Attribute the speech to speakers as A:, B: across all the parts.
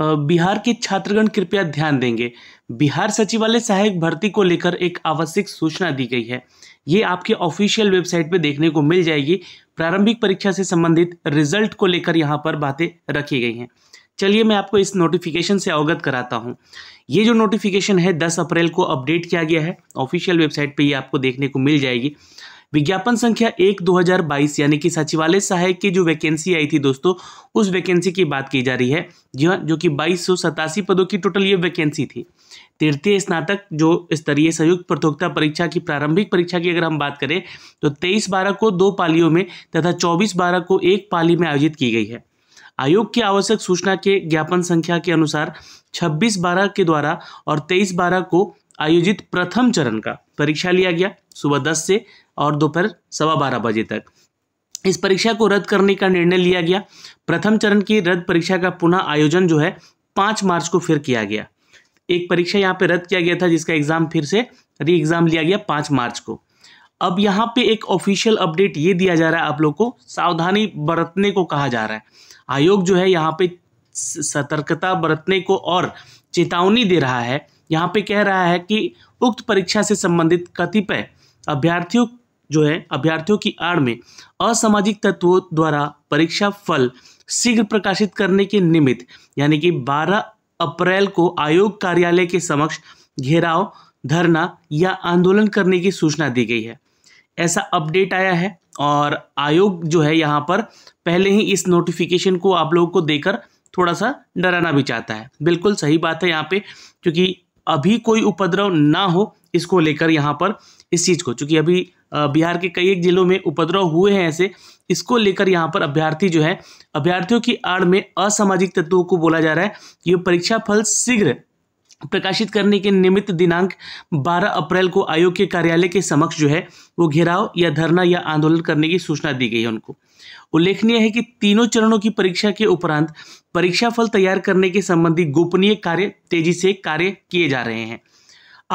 A: बिहार के छात्रगण कृपया ध्यान देंगे बिहार सचिवालय सहायक भर्ती को लेकर एक आवश्यक सूचना दी गई है ये आपके ऑफिशियल वेबसाइट पे देखने को मिल जाएगी प्रारंभिक परीक्षा से संबंधित रिजल्ट को लेकर यहाँ पर बातें रखी गई हैं चलिए मैं आपको इस नोटिफिकेशन से अवगत कराता हूँ ये जो नोटिफिकेशन है दस अप्रैल को अपडेट किया गया है ऑफिशियल वेबसाइट पर ये आपको देखने को मिल जाएगी विज्ञापन संख्या एक 2022 यानी कि सचिवालय सहायक की जो वैकेंसी आई थी दोस्तों उस वैकेंसी की बात की जा रही है यह जो कि बाईस पदों की टोटल ये वैकेंसी थी तृतीय स्नातक जो स्तरीय संयुक्त प्रतियोगिता परीक्षा की प्रारंभिक परीक्षा की अगर हम बात करें तो तेईस बारह को दो पालियों में तथा चौबीस बारह को एक पाली में आयोजित की गई है आयोग की आवश्यक सूचना के ज्ञापन संख्या के अनुसार 26 बारह के द्वारा और 23 बारह को आयोजित प्रथम चरण का परीक्षा लिया गया सुबह दस से और दोपहर सवा बारह बजे तक इस परीक्षा को रद्द करने का निर्णय लिया गया प्रथम चरण की रद्द परीक्षा का पुनः आयोजन जो है पाँच मार्च को फिर किया गया एक परीक्षा यहाँ पे रद्द किया गया था जिसका एग्ज़ाम फिर से री एग्ज़ाम लिया गया पाँच मार्च को अब यहाँ पे एक ऑफिशियल अपडेट ये दिया जा रहा है आप लोग को सावधानी बरतने को कहा जा रहा है आयोग जो है यहाँ पे सतर्कता बरतने को और चेतावनी दे रहा है यहाँ पे कह रहा है कि उक्त परीक्षा से संबंधित कतिपय अभ्यर्थियों जो है अभ्यर्थियों की आड़ में असामाजिक तत्वों द्वारा परीक्षा फल शीघ्र प्रकाशित करने के निमित्त यानी कि 12 अप्रैल को आयोग कार्यालय के समक्ष घेराव धरना या आंदोलन करने की सूचना दी गई है ऐसा अपडेट आया है और आयोग जो है यहाँ पर पहले ही इस नोटिफिकेशन को आप लोगों को देकर थोड़ा सा डराना भी चाहता है बिल्कुल सही बात है यहाँ पे क्योंकि अभी कोई उपद्रव ना हो इसको लेकर यहाँ पर इस चीज़ को चूँकि अभी बिहार के कई एक जिलों में उपद्रव हुए हैं ऐसे इसको लेकर यहाँ पर अभ्यर्थी जो है अभ्यर्थियों की आड़ में असामाजिक तत्वों को बोला जा रहा है ये परीक्षा फल शीघ्र प्रकाशित करने के निमित्त दिनांक 12 अप्रैल को आयोग के कार्यालय के समक्ष जो है वो घेराव या धरना या आंदोलन करने की सूचना दी गई है उनको उल्लेखनीय है कि तीनों चरणों की परीक्षा के उपरांत परीक्षा फल तैयार करने के संबंधी गोपनीय कार्य तेजी से कार्य किए जा रहे हैं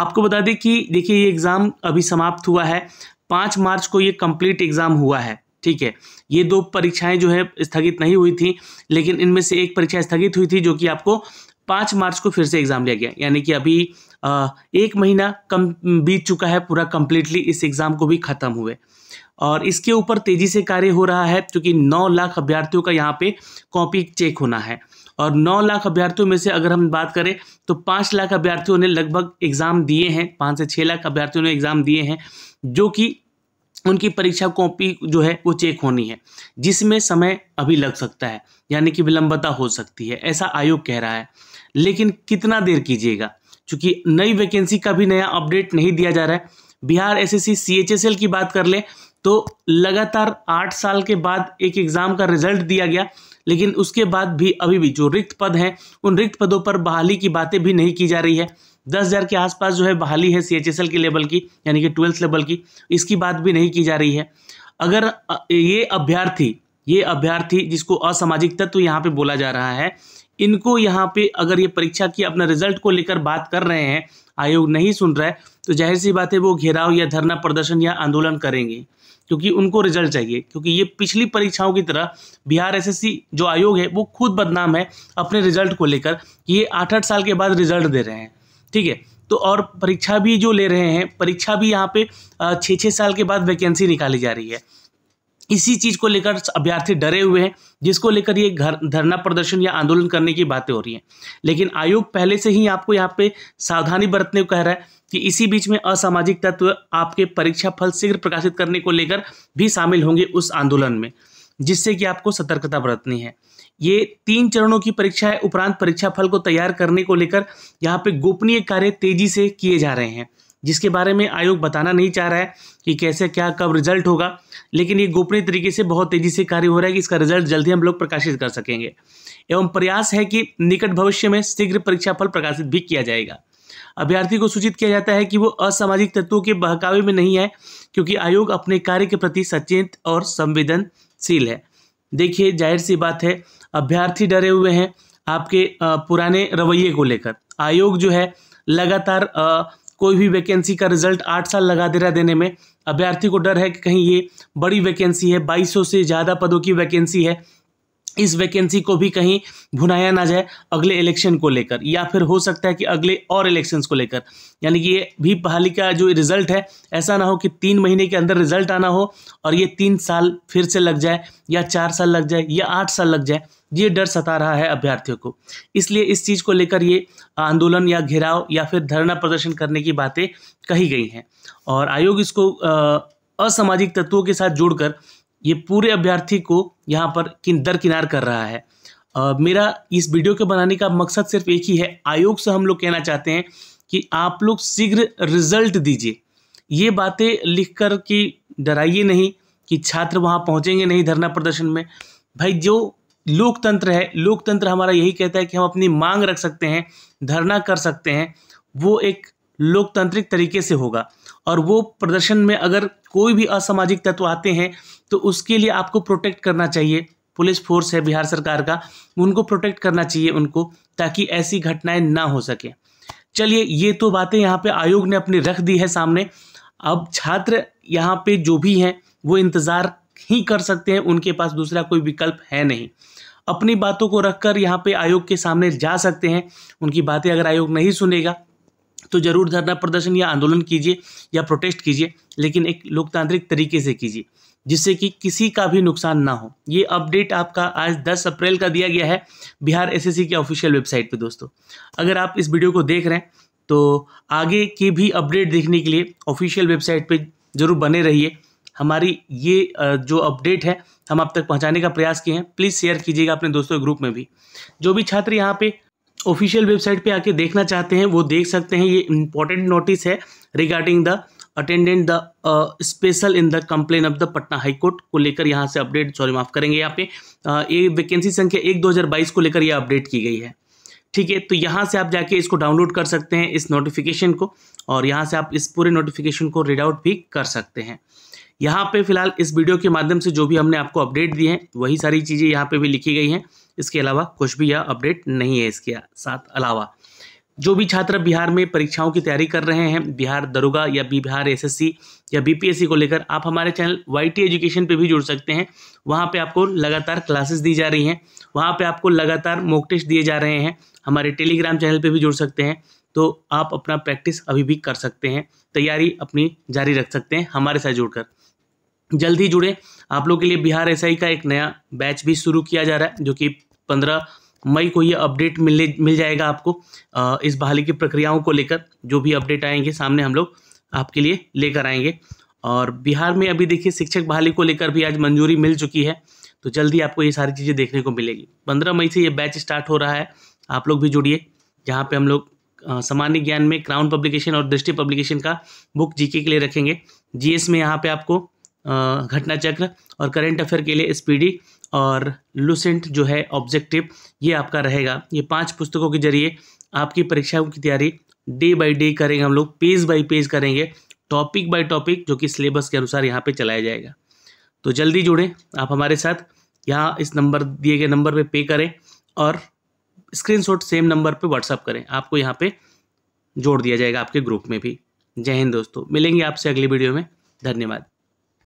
A: आपको बता दें कि देखिए ये एग्ज़ाम अभी समाप्त हुआ है पाँच मार्च को ये कंप्लीट एग्ज़ाम हुआ है ठीक है ये दो परीक्षाएं जो है स्थगित नहीं हुई थी लेकिन इनमें से एक परीक्षा स्थगित हुई थी जो कि आपको पाँच मार्च को फिर से एग्ज़ाम लिया गया यानी कि अभी एक महीना कम बीत चुका है पूरा कम्प्लीटली इस एग्ज़ाम को भी ख़त्म हुए और इसके ऊपर तेज़ी से कार्य हो रहा है क्योंकि 9 लाख अभ्यर्थियों का यहाँ पे कॉपी चेक होना है और 9 लाख अभ्यर्थियों में से अगर हम बात करें तो 5 लाख अभ्यर्थियों ने लगभग एग्ज़ाम दिए हैं पाँच से छः लाख अभ्यर्थियों ने एग्ज़ाम दिए हैं जो कि उनकी परीक्षा कॉपी जो है वो चेक होनी है जिसमें समय अभी लग सकता है यानी कि विलंबता हो सकती है ऐसा आयोग कह रहा है लेकिन कितना देर कीजिएगा चूंकि नई वैकेंसी का भी नया अपडेट नहीं दिया जा रहा है बिहार एसएससी सीएचएसएल की बात कर ले तो लगातार आठ साल के बाद एक एग्ज़ाम का रिजल्ट दिया गया लेकिन उसके बाद भी अभी भी जो रिक्त पद हैं उन रिक्त पदों पर बहाली की बातें भी नहीं की जा रही है दस हज़ार के आसपास जो है बहाली है सी के लेवल की यानी कि ट्वेल्थ लेवल की इसकी बात भी नहीं की जा रही है अगर ये अभ्यर्थी ये अभ्यर्थी जिसको असामाजिक तत्व यहाँ पे बोला जा रहा है इनको यहाँ पे अगर ये परीक्षा की अपना रिजल्ट को लेकर बात कर रहे हैं आयोग नहीं सुन रहा है तो जाहिर सी बात है वो घेराव या धरना प्रदर्शन या आंदोलन करेंगे क्योंकि उनको रिजल्ट चाहिए क्योंकि ये पिछली परीक्षाओं की तरह बिहार एसएससी जो आयोग है वो खुद बदनाम है अपने रिजल्ट को लेकर ये आठ आठ साल के बाद रिजल्ट दे रहे हैं ठीक है तो और परीक्षा भी जो ले रहे हैं परीक्षा भी यहाँ पे छः छः साल के बाद वैकेंसी निकाली जा रही है इसी चीज़ को लेकर अभ्यर्थी डरे हुए हैं जिसको लेकर ये घर धरना प्रदर्शन या आंदोलन करने की बातें हो रही हैं लेकिन आयोग पहले से ही आपको यहाँ पे सावधानी बरतने को कह रहा है कि इसी बीच में असामाजिक तत्व आपके परीक्षा फल शीघ्र प्रकाशित करने को लेकर भी शामिल होंगे उस आंदोलन में जिससे कि आपको सतर्कता बरतनी है ये तीन चरणों की परीक्षा है उपरांत परीक्षा फल को तैयार करने को लेकर यहाँ पे गोपनीय कार्य तेजी से किए जा रहे हैं जिसके बारे में आयोग बताना नहीं चाह रहा है कि कैसे क्या कब रिजल्ट होगा लेकिन ये गोपनीय तरीके से बहुत तेजी से कार्य हो रहा है कि इसका रिजल्ट जल्दी हम लोग प्रकाशित कर सकेंगे एवं प्रयास है कि निकट भविष्य में शीघ्र परीक्षा फल प्रकाशित भी किया जाएगा अभ्यर्थी को सूचित किया जाता है कि वो असामाजिक तत्वों के बहकावे में नहीं है क्योंकि आयोग अपने कार्य के प्रति सचेत और संवेदन सील है देखिए जाहिर सी बात है अभ्यर्थी डरे हुए हैं आपके पुराने रवैये को लेकर आयोग जो है लगातार कोई भी वैकेंसी का रिजल्ट आठ साल लगा दे रहा देने में अभ्यर्थी को डर है कि कहीं ये बड़ी वैकेंसी है 2200 से ज़्यादा पदों की वैकेंसी है इस वैकेंसी को भी कहीं भुनाया ना जाए अगले इलेक्शन को लेकर या फिर हो सकता है कि अगले और इलेक्शंस को लेकर यानी कि ये भी बहाली का जो रिजल्ट है ऐसा ना हो कि तीन महीने के अंदर रिजल्ट आना हो और ये तीन साल फिर से लग जाए या चार साल लग जाए या आठ साल लग जाए ये डर सता रहा है अभ्यर्थियों को इसलिए इस चीज़ को लेकर ये आंदोलन या घेराव या फिर धरना प्रदर्शन करने की बातें कही गई हैं और आयोग इसको असामाजिक तत्वों के साथ जोड़कर ये पूरे अभ्यर्थी को यहाँ पर किन दरकिनार कर रहा है आ, मेरा इस वीडियो के बनाने का मकसद सिर्फ एक ही है आयोग से हम लोग कहना चाहते हैं कि आप लोग शीघ्र रिजल्ट दीजिए ये बातें लिख कर कि डराइए नहीं कि छात्र वहाँ पहुँचेंगे नहीं धरना प्रदर्शन में भाई जो लोकतंत्र है लोकतंत्र हमारा यही कहता है कि हम अपनी मांग रख सकते हैं धरना कर सकते हैं वो एक लोकतांत्रिक तरीके से होगा और वो प्रदर्शन में अगर कोई भी असामाजिक तत्व आते हैं तो उसके लिए आपको प्रोटेक्ट करना चाहिए पुलिस फोर्स है बिहार सरकार का उनको प्रोटेक्ट करना चाहिए उनको ताकि ऐसी घटनाएं ना हो सके चलिए ये तो बातें यहाँ पे आयोग ने अपनी रख दी है सामने अब छात्र यहाँ पे जो भी हैं वो इंतज़ार ही कर सकते हैं उनके पास दूसरा कोई विकल्प है नहीं अपनी बातों को रखकर यहाँ पे आयोग के सामने जा सकते हैं उनकी बातें अगर आयोग नहीं सुनेगा तो जरूर धरना प्रदर्शन या आंदोलन कीजिए या प्रोटेस्ट कीजिए लेकिन एक लोकतांत्रिक तरीके से कीजिए जिससे कि किसी का भी नुकसान ना हो ये अपडेट आपका आज 10 अप्रैल का दिया गया है बिहार एसएससी की ऑफिशियल वेबसाइट पे दोस्तों अगर आप इस वीडियो को देख रहे हैं तो आगे की भी अपडेट देखने के लिए ऑफिशियल वेबसाइट पे ज़रूर बने रहिए हमारी ये जो अपडेट है हम आप तक पहुंचाने का प्रयास किए हैं प्लीज़ शेयर कीजिएगा अपने दोस्तों के ग्रुप में भी जो भी छात्र यहाँ पर ऑफिशियल वेबसाइट पे आके देखना चाहते हैं वो देख सकते हैं ये इंपॉर्टेंट नोटिस है regarding the attendant the special in the complain of the Patna high court को लेकर यहाँ से अपडेट सॉरी माफ करेंगे यहाँ पे uh, ये वैकेंसी संख्या एक बाईस को लेकर यह अपडेट की गई है ठीक है तो यहाँ से आप जाके इसको डाउनलोड कर सकते हैं इस नोटिफिकेशन को और यहाँ से आप इस पूरे नोटिफिकेशन को रीड आउट भी कर सकते हैं यहाँ पे फिलहाल इस वीडियो के माध्यम से जो भी हमने आपको अपडेट दिए हैं वही सारी चीज़ें यहाँ पे भी लिखी गई हैं इसके अलावा कुछ भी यह अपडेट नहीं है इसके साथ अलावा जो भी छात्र बिहार में परीक्षाओं की तैयारी कर रहे हैं बिहार दरोगा या बिहार एस या बी को लेकर आप हमारे चैनल वाई एजुकेशन पर भी जुड़ सकते हैं वहाँ पर आपको लगातार क्लासेस दी जा रही हैं वहाँ पर आपको लगातार मोक टेस्ट दिए जा रहे हैं हमारे टेलीग्राम चैनल पर भी जुड़ सकते हैं तो आप अपना प्रैक्टिस अभी भी कर सकते हैं तैयारी अपनी जारी रख सकते हैं हमारे साथ जुड़कर जल्द ही जुड़े आप लोग के लिए बिहार एसआई का एक नया बैच भी शुरू किया जा रहा है जो कि पंद्रह मई को ये अपडेट मिलने मिल जाएगा आपको इस बहाली की प्रक्रियाओं को लेकर जो भी अपडेट आएंगे सामने हम लोग आपके लिए लेकर आएंगे और बिहार में अभी देखिए शिक्षक बहाली को लेकर भी आज मंजूरी मिल चुकी है तो जल्द ही आपको ये सारी चीज़ें देखने को मिलेगी पंद्रह मई से ये बैच स्टार्ट हो रहा है आप लोग भी जुड़िए जहाँ पे हम लोग सामान्य ज्ञान में क्राउन पब्लिकेशन और दृष्टि पब्लिकेशन का बुक जीके के लिए रखेंगे जीएस में यहाँ पे आपको घटना चक्र और करेंट अफेयर के लिए स्पीडी और लूसेंट जो है ऑब्जेक्टिव ये आपका रहेगा ये पांच पुस्तकों के जरिए आपकी परीक्षाओं की तैयारी डे बाई डे करेंगे हम लोग पेज बाई पेज करेंगे टॉपिक बाई टॉपिक जो कि सिलेबस के अनुसार यहाँ पे चलाया जाएगा तो जल्दी जुड़ें आप हमारे साथ यहाँ इस नंबर दिए गए नंबर पर पे करें और स्क्रीनशॉट सेम नंबर पर व्हाट्सअप करें आपको यहाँ पर जोड़ दिया जाएगा आपके ग्रुप में भी जय हिंद दोस्तों मिलेंगे आपसे अगली वीडियो में धन्यवाद